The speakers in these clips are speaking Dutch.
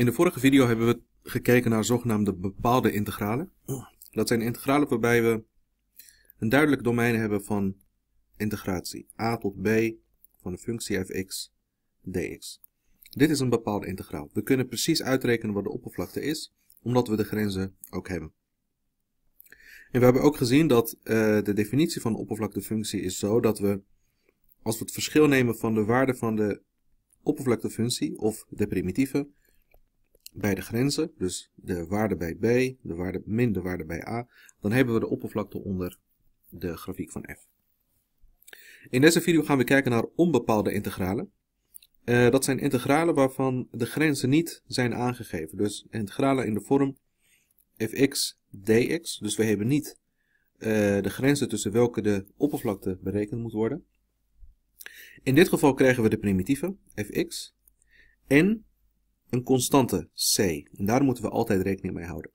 In de vorige video hebben we gekeken naar zogenaamde bepaalde integralen. Oh. Dat zijn integralen waarbij we een duidelijk domein hebben van integratie. a tot b van de functie fx dx. Dit is een bepaalde integraal. We kunnen precies uitrekenen wat de oppervlakte is, omdat we de grenzen ook hebben. En we hebben ook gezien dat eh, de definitie van de oppervlaktefunctie is zo dat we, als we het verschil nemen van de waarde van de oppervlaktefunctie of de primitieve, bij de grenzen, dus de waarde bij b, de waarde, min de waarde bij a, dan hebben we de oppervlakte onder de grafiek van f. In deze video gaan we kijken naar onbepaalde integralen. Eh, dat zijn integralen waarvan de grenzen niet zijn aangegeven. Dus integralen in de vorm fx dx. Dus we hebben niet eh, de grenzen tussen welke de oppervlakte berekend moet worden. In dit geval krijgen we de primitieve fx en een constante c. En daar moeten we altijd rekening mee houden.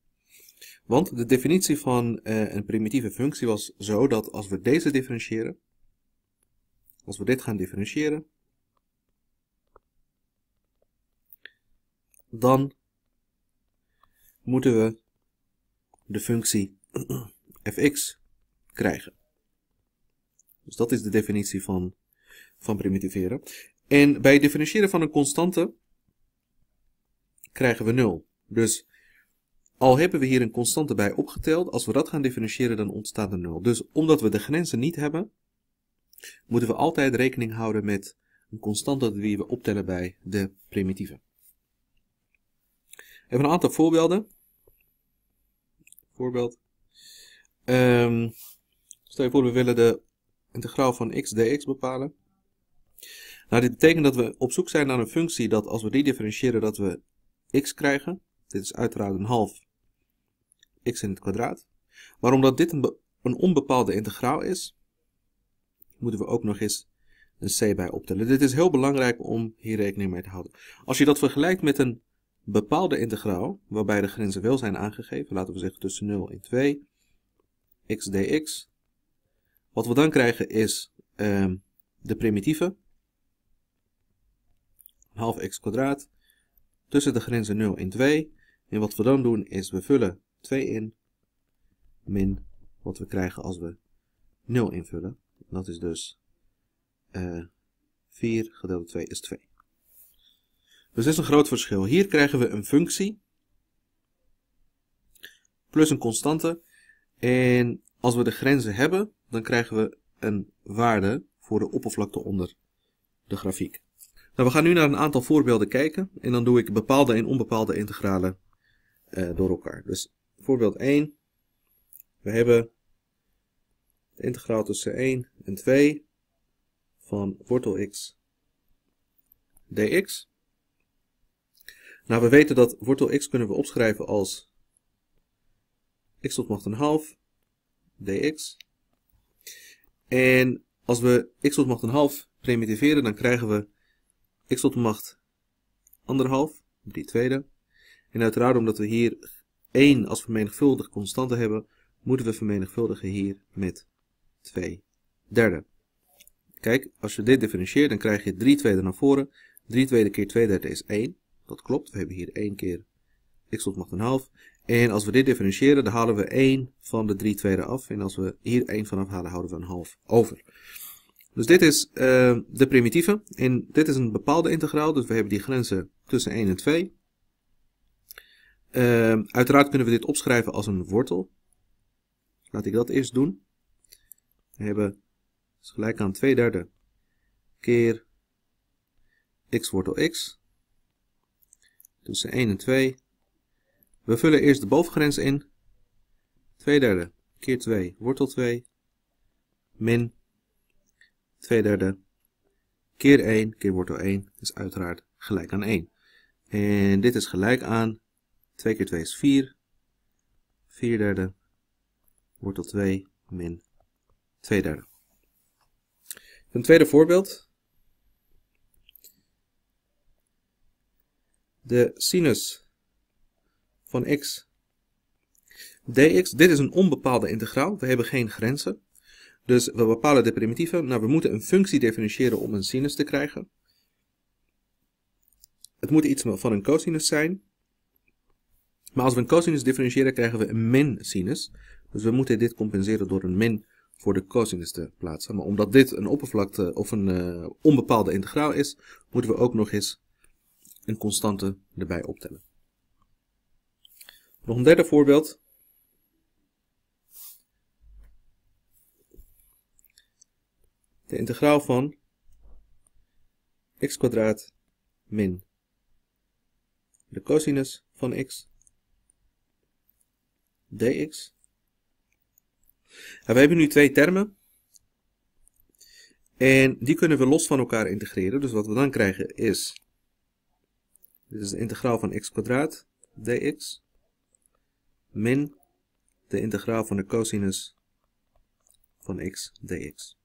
Want de definitie van eh, een primitieve functie was zo dat als we deze differentiëren, als we dit gaan differentiëren, dan moeten we de functie fx krijgen. Dus dat is de definitie van, van primitiveren. En bij het differentiëren van een constante krijgen we 0. Dus al hebben we hier een constante bij opgeteld, als we dat gaan differentiëren dan ontstaat er 0. Dus omdat we de grenzen niet hebben, moeten we altijd rekening houden met een constante die we optellen bij de primitieven. Even een aantal voorbeelden. Voorbeeld. Ehm, stel je voor, we willen de integraal van x dx bepalen. Nou, dit betekent dat we op zoek zijn naar een functie dat als we die differentiëren, dat we x krijgen. Dit is uiteraard een half x in het kwadraat. Maar omdat dit een, een onbepaalde integraal is, moeten we ook nog eens een c bij optellen. Dit is heel belangrijk om hier rekening mee te houden. Als je dat vergelijkt met een bepaalde integraal, waarbij de grenzen wel zijn aangegeven, laten we zeggen tussen 0 en 2, x dx. Wat we dan krijgen is uh, de primitieve, half x kwadraat, tussen de grenzen 0 en 2. En wat we dan doen is we vullen 2 in, min wat we krijgen als we 0 invullen. Dat is dus uh, eh, 4 gedeeld door 2 is 2. Dus dat is een groot verschil. Hier krijgen we een functie plus een constante. En als we de grenzen hebben, dan krijgen we een waarde voor de oppervlakte onder de grafiek. Nou, we gaan nu naar een aantal voorbeelden kijken. En dan doe ik bepaalde en onbepaalde integralen eh, door elkaar. Dus voorbeeld 1. We hebben de integraal tussen 1 en 2 van wortel x dx. Nou, we weten dat wortel x kunnen we opschrijven als x tot macht een half dx. En als we x tot macht een half primitiveren, dan krijgen we x tot de macht anderhalf, 3 tweede. En uiteraard omdat we hier 1 als vermenigvuldig constante hebben, moeten we vermenigvuldigen hier met 2 derde. Kijk, als je dit differentieert, dan krijg je 3 tweede naar voren. 3 tweede keer 2 derde is 1. Dat klopt, we hebben hier 1 keer x tot macht een half. En als we dit differentiëren, dan halen we 1 van de 3 tweede af. En als we hier 1 vanaf halen, houden we een half over. Dus dit is uh, de primitieve. En dit is een bepaalde integraal, dus we hebben die grenzen tussen 1 en 2. Uh, ehm, uiteraard kunnen we dit opschrijven als een wortel. Laat ik dat eerst doen. We hebben is dus gelijk aan 2 derde keer x wortel x tussen 1 en 2. We vullen eerst de bovengrens in. 2 derde keer 2 wortel 2 min 2 derde keer 1 keer wortel 1 is dus uiteraard gelijk aan 1. En dit is gelijk aan 2 keer 2 is 4, 4 derde wortel 2 min 2 derde. Een tweede voorbeeld. De sinus van x dx, dit is een onbepaalde integraal, we hebben geen grenzen. Dus we bepalen de primitieven. Nou, we moeten een functie differentiëren om een sinus te krijgen. Het moet iets van een cosinus zijn. Maar als we een cosinus differentiëren, krijgen we een min sinus. Dus we moeten dit compenseren door een min voor de cosinus te plaatsen. Maar omdat dit een oppervlakte of een eh, onbepaalde integraal is, moeten we ook nog eens een constante erbij optellen. Nog een derde voorbeeld. de integraal van x kwadraat min de cosinus van x dx. Nou, we hebben nu twee termen. En die kunnen we los van elkaar integreren. Dus wat we dan krijgen is, dit is de integraal van x kwadraat dx min de integraal van de cosinus van x dx.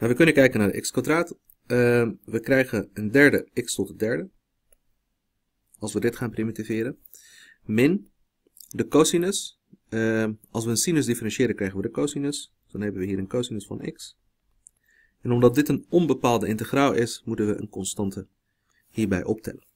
Nou, we kunnen kijken naar de x-kwadraat. Ehm, we krijgen een derde x tot de derde. Als we dit gaan primitiveren. Min de cosinus. Ehm, als we een sinus differentiëren krijgen we de cosinus. Dan hebben we hier een cosinus van x. En omdat dit een onbepaalde integraal is, moeten we een constante hierbij optellen.